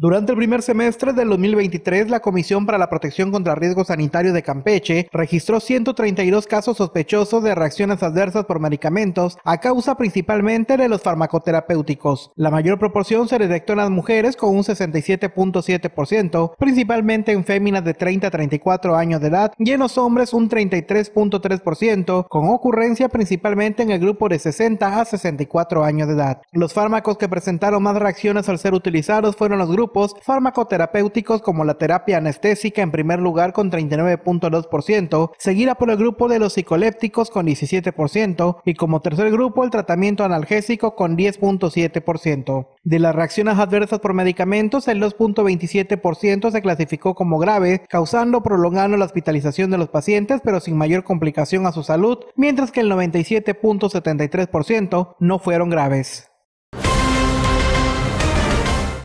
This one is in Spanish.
Durante el primer semestre del 2023, la Comisión para la Protección contra Riesgo Sanitario de Campeche registró 132 casos sospechosos de reacciones adversas por medicamentos a causa principalmente de los farmacoterapéuticos. La mayor proporción se detectó en las mujeres con un 67.7%, principalmente en féminas de 30 a 34 años de edad y en los hombres un 33.3%, con ocurrencia principalmente en el grupo de 60 a 64 años de edad. Los fármacos que presentaron más reacciones al ser utilizados fueron los grupos grupos farmacoterapéuticos como la terapia anestésica en primer lugar con 39.2%, seguida por el grupo de los psicolépticos con 17% y como tercer grupo el tratamiento analgésico con 10.7%. De las reacciones adversas por medicamentos, el 2.27% se clasificó como grave, causando prolongando la hospitalización de los pacientes pero sin mayor complicación a su salud, mientras que el 97.73% no fueron graves.